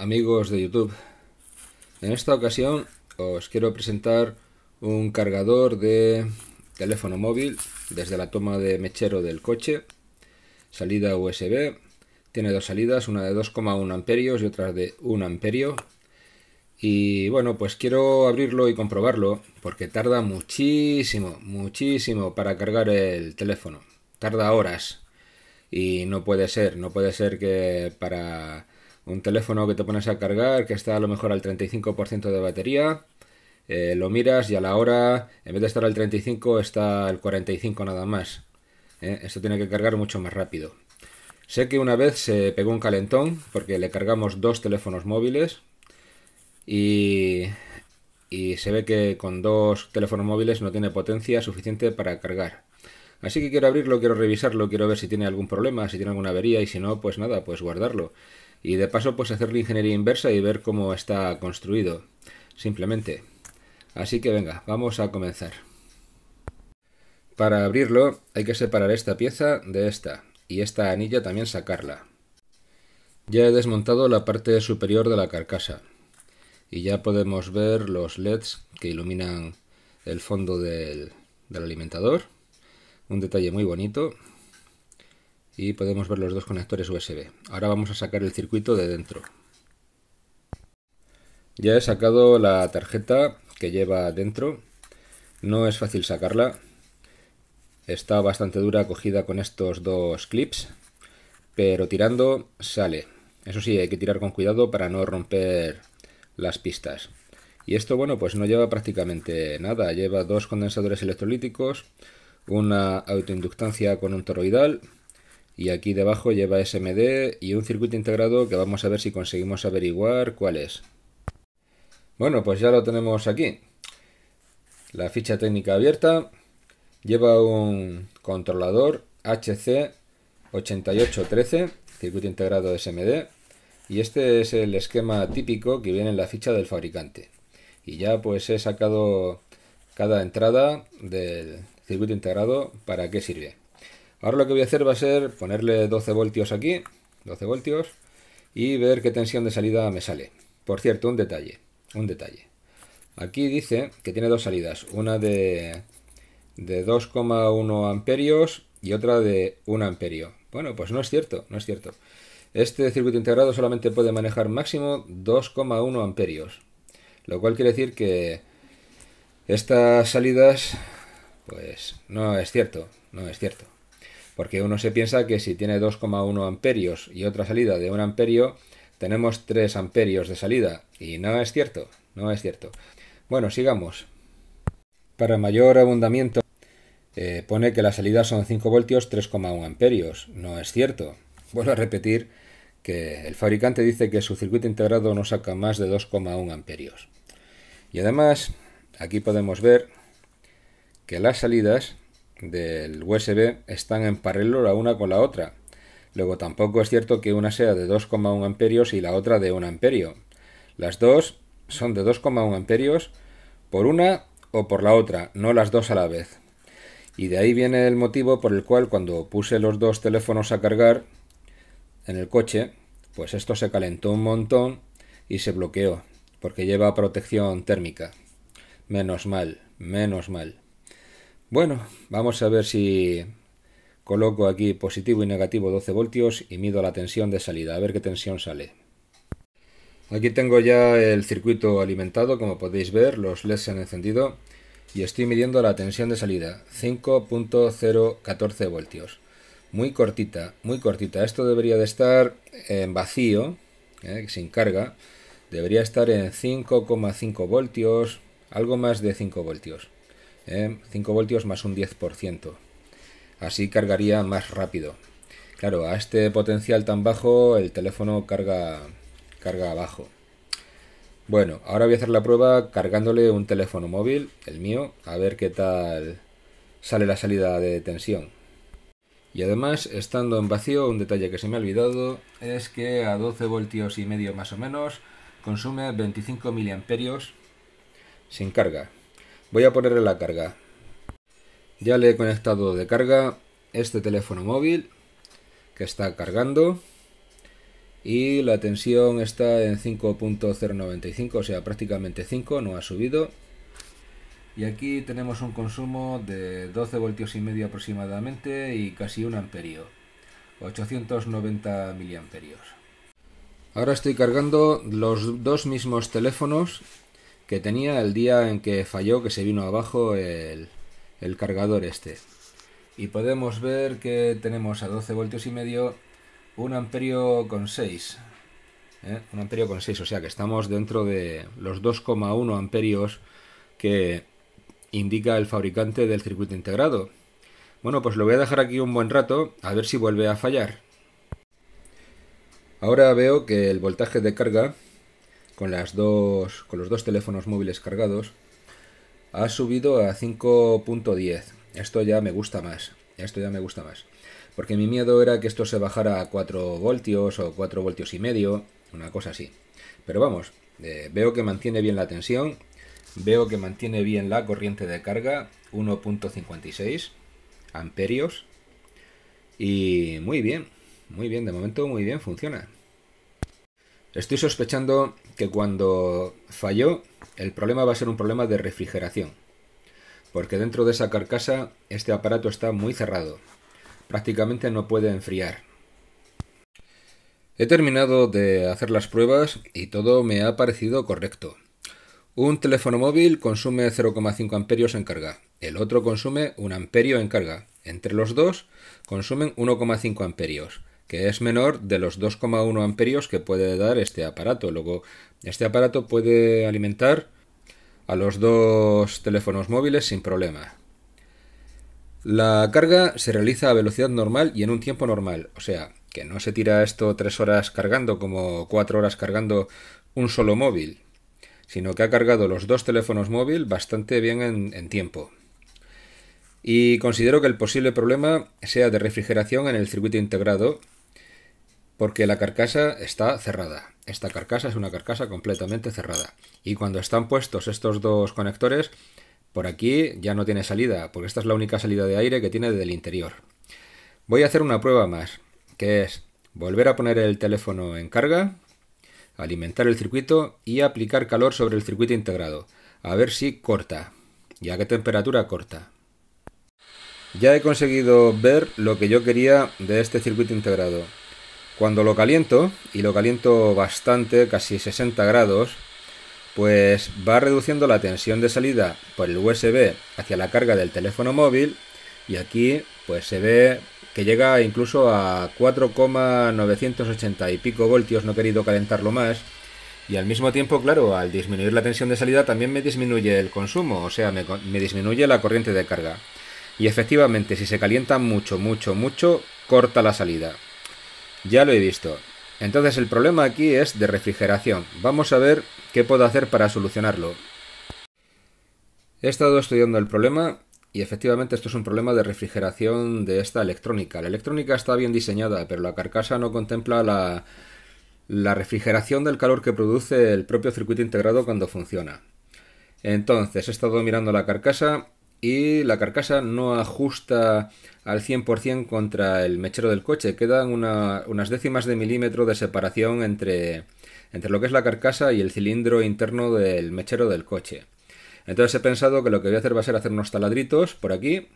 amigos de YouTube. En esta ocasión os quiero presentar un cargador de teléfono móvil desde la toma de mechero del coche, salida USB, tiene dos salidas, una de 2,1 amperios y otra de 1 amperio. Y bueno, pues quiero abrirlo y comprobarlo porque tarda muchísimo, muchísimo para cargar el teléfono. Tarda horas. Y no puede ser, no puede ser que para un teléfono que te pones a cargar, que está a lo mejor al 35% de batería, eh, lo miras y a la hora, en vez de estar al 35, está al 45 nada más. ¿eh? esto tiene que cargar mucho más rápido. Sé que una vez se pegó un calentón porque le cargamos dos teléfonos móviles y, y se ve que con dos teléfonos móviles no tiene potencia suficiente para cargar. Así que quiero abrirlo, quiero revisarlo, quiero ver si tiene algún problema, si tiene alguna avería y si no, pues nada, pues guardarlo y de paso pues hacer la ingeniería inversa y ver cómo está construido, simplemente. Así que venga, vamos a comenzar. Para abrirlo hay que separar esta pieza de esta y esta anilla también sacarla. Ya he desmontado la parte superior de la carcasa y ya podemos ver los LEDs que iluminan el fondo del, del alimentador. Un detalle muy bonito y podemos ver los dos conectores USB. Ahora vamos a sacar el circuito de dentro. Ya he sacado la tarjeta que lleva dentro. No es fácil sacarla. Está bastante dura cogida con estos dos clips, pero tirando sale. Eso sí, hay que tirar con cuidado para no romper las pistas. Y esto, bueno, pues no lleva prácticamente nada. Lleva dos condensadores electrolíticos, una autoinductancia con un toroidal, y aquí debajo lleva SMD y un circuito integrado que vamos a ver si conseguimos averiguar cuál es. Bueno, pues ya lo tenemos aquí. La ficha técnica abierta lleva un controlador HC8813, circuito integrado SMD, y este es el esquema típico que viene en la ficha del fabricante. Y ya pues he sacado cada entrada del circuito integrado para qué sirve. Ahora lo que voy a hacer va a ser ponerle 12 voltios aquí, 12 voltios, y ver qué tensión de salida me sale. Por cierto, un detalle, un detalle. Aquí dice que tiene dos salidas, una de, 2,1 amperios y otra de 1 amperio. Bueno, pues no es cierto, no es cierto. Este circuito integrado solamente puede manejar máximo 2,1 amperios, lo cual quiere decir que estas salidas, pues no es cierto, no es cierto. Porque uno se piensa que si tiene 2,1 amperios y otra salida de 1 amperio, tenemos 3 amperios de salida. Y no es cierto, no es cierto. Bueno, sigamos. Para mayor abundamiento, eh, pone que las salidas son 5 voltios, 3,1 amperios. No es cierto. Vuelvo a repetir que el fabricante dice que su circuito integrado no saca más de 2,1 amperios. Y además, aquí podemos ver que las salidas del USB están en paralelo la una con la otra. Luego tampoco es cierto que una sea de 2,1 amperios y la otra de 1 amperio. Las dos son de 2,1 amperios por una o por la otra, no las dos a la vez. Y de ahí viene el motivo por el cual cuando puse los dos teléfonos a cargar en el coche, pues esto se calentó un montón y se bloqueó, porque lleva protección térmica. Menos mal, menos mal. Bueno, vamos a ver si coloco aquí positivo y negativo 12 voltios y mido la tensión de salida, a ver qué tensión sale. Aquí tengo ya el circuito alimentado, como podéis ver, los LEDs se han encendido y estoy midiendo la tensión de salida, 5.014 voltios. Muy cortita, muy cortita. Esto debería de estar en vacío, ¿eh? sin carga. Debería estar en 5,5 voltios, algo más de 5 voltios. 5 ¿eh? voltios más un 10%. Así cargaría más rápido. Claro, a este potencial tan bajo el teléfono carga, carga abajo. Bueno, ahora voy a hacer la prueba cargándole un teléfono móvil, el mío, a ver qué tal sale la salida de tensión. Y además, estando en vacío, un detalle que se me ha olvidado es que a 12 voltios y medio más o menos consume 25 miliamperios sin carga. Voy a ponerle la carga. Ya le he conectado de carga este teléfono móvil que está cargando y la tensión está en 5.095, o sea, prácticamente 5, no ha subido. Y aquí tenemos un consumo de 12 voltios y medio aproximadamente y casi un amperio, 890 miliamperios. Ahora estoy cargando los dos mismos teléfonos que tenía el día en que falló, que se vino abajo el, cargador este. Y podemos ver que tenemos a 12 voltios y medio un amperio con 6. ¿eh? Un amperio con 6, o sea que estamos dentro de los 2,1 amperios que indica el fabricante del circuito integrado. Bueno, pues lo voy a dejar aquí un buen rato, a ver si vuelve a fallar. Ahora veo que el voltaje de carga con, las dos, con los dos teléfonos móviles cargados, ha subido a 5.10. Esto ya me gusta más. Esto ya me gusta más. Porque mi miedo era que esto se bajara a 4 voltios o 4 voltios y medio, una cosa así. Pero vamos, eh, veo que mantiene bien la tensión, veo que mantiene bien la corriente de carga, 1.56 amperios. Y muy bien, muy bien, de momento muy bien funciona. Estoy sospechando que cuando falló, el problema va a ser un problema de refrigeración. Porque dentro de esa carcasa, este aparato está muy cerrado. Prácticamente no puede enfriar. He terminado de hacer las pruebas y todo me ha parecido correcto. Un teléfono móvil consume 0,5 amperios en carga. El otro consume 1 amperio en carga. Entre los dos consumen 1,5 amperios que es menor de los 2,1 amperios que puede dar este aparato. Luego, este aparato puede alimentar a los dos teléfonos móviles sin problema. La carga se realiza a velocidad normal y en un tiempo normal, o sea, que no se tira esto tres horas cargando como cuatro horas cargando un solo móvil, sino que ha cargado los dos teléfonos móvil bastante bien en, en tiempo. Y considero que el posible problema sea de refrigeración en el circuito integrado porque la carcasa está cerrada. Esta carcasa es una carcasa completamente cerrada. Y cuando están puestos estos dos conectores, por aquí ya no tiene salida, porque esta es la única salida de aire que tiene desde el interior. Voy a hacer una prueba más, que es volver a poner el teléfono en carga, alimentar el circuito y aplicar calor sobre el circuito integrado. A ver si corta. ¿Y a qué temperatura corta? Ya he conseguido ver lo que yo quería de este circuito integrado. Cuando lo caliento, y lo caliento bastante, casi 60 grados, pues va reduciendo la tensión de salida por el USB hacia la carga del teléfono móvil y aquí pues se ve que llega incluso a 4,980 y pico voltios, no he querido calentarlo más. Y al mismo tiempo, claro, al disminuir la tensión de salida también me disminuye el consumo, o sea, me, me disminuye la corriente de carga. Y efectivamente, si se calienta mucho, mucho, mucho, corta la salida. Ya lo he visto. Entonces el problema aquí es de refrigeración. Vamos a ver qué puedo hacer para solucionarlo. He estado estudiando el problema y efectivamente esto es un problema de refrigeración de esta electrónica. La electrónica está bien diseñada, pero la carcasa no contempla la, la refrigeración del calor que produce el propio circuito integrado cuando funciona. Entonces he estado mirando la carcasa y la carcasa no ajusta al 100% contra el mechero del coche. Quedan unas décimas de milímetro de separación entre, entre lo que es la carcasa y el cilindro interno del mechero del coche. Entonces he pensado que lo que voy a hacer va a ser hacer unos taladritos por aquí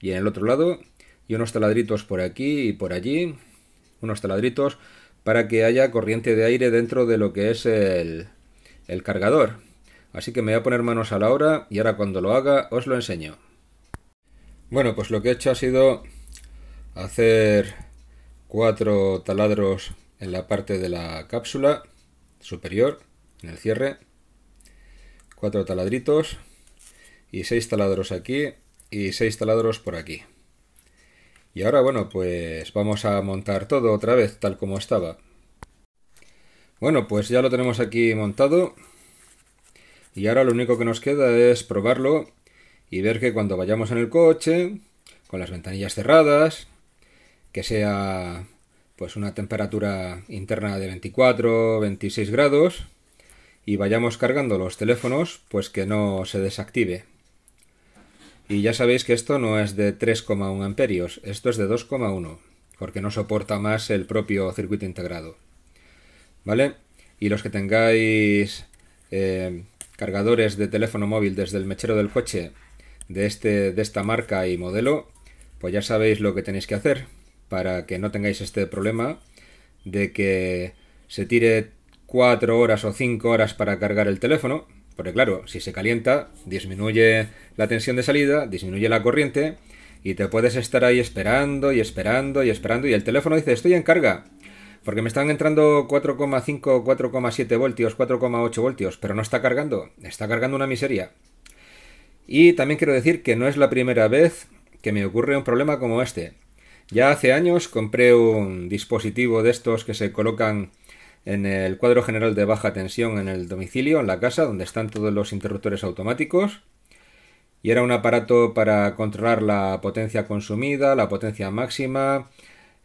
y en el otro lado y unos taladritos por aquí y por allí, unos taladritos para que haya corriente de aire dentro de lo que es el cargador. Así que me voy a poner manos a la obra y ahora cuando lo haga os lo enseño. Bueno, pues lo que he hecho ha sido hacer cuatro taladros en la parte de la cápsula superior, en el cierre. Cuatro taladritos y seis taladros aquí y seis taladros por aquí. Y ahora, bueno, pues vamos a montar todo otra vez tal como estaba. Bueno, pues ya lo tenemos aquí montado. Y ahora lo único que nos queda es probarlo y ver que cuando vayamos en el coche, con las ventanillas cerradas, que sea pues una temperatura interna de 24, 26 grados y vayamos cargando los teléfonos, pues que no se desactive. Y ya sabéis que esto no es de 3,1 amperios, esto es de 2,1, porque no soporta más el propio circuito integrado. ¿Vale? Y los que tengáis eh, cargadores de teléfono móvil desde el mechero del coche de, este, de esta marca y modelo, pues ya sabéis lo que tenéis que hacer para que no tengáis este problema de que se tire cuatro horas o cinco horas para cargar el teléfono, porque claro, si se calienta, disminuye la tensión de salida, disminuye la corriente y te puedes estar ahí esperando y esperando y esperando y el teléfono dice estoy en carga porque me están entrando 4,5, 4,7 voltios, 4,8 voltios, pero no está cargando, está cargando una miseria. Y también quiero decir que no es la primera vez que me ocurre un problema como este. Ya hace años compré un dispositivo de estos que se colocan en el cuadro general de baja tensión en el domicilio, en la casa, donde están todos los interruptores automáticos. Y era un aparato para controlar la potencia consumida, la potencia máxima,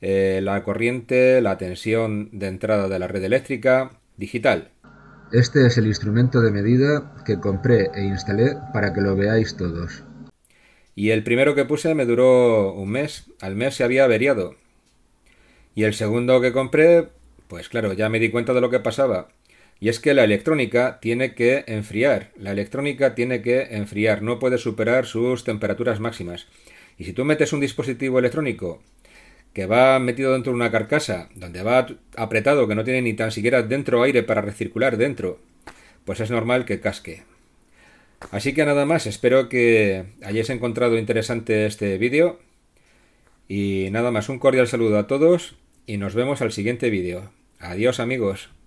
eh, la corriente, la tensión de entrada de la red eléctrica digital. Este es el instrumento de medida que compré e instalé para que lo veáis todos. Y el primero que puse me duró un mes, al mes se había averiado. Y el segundo que compré, pues claro, ya me di cuenta de lo que pasaba. Y es que la electrónica tiene que enfriar, la electrónica tiene que enfriar, no puede superar sus temperaturas máximas. Y si tú metes un dispositivo electrónico que va metido dentro de una carcasa, donde va apretado, que no tiene ni tan siquiera dentro aire para recircular dentro, pues es normal que casque. Así que nada más, espero que hayáis encontrado interesante este vídeo. Y nada más, un cordial saludo a todos y nos vemos al siguiente vídeo. Adiós amigos.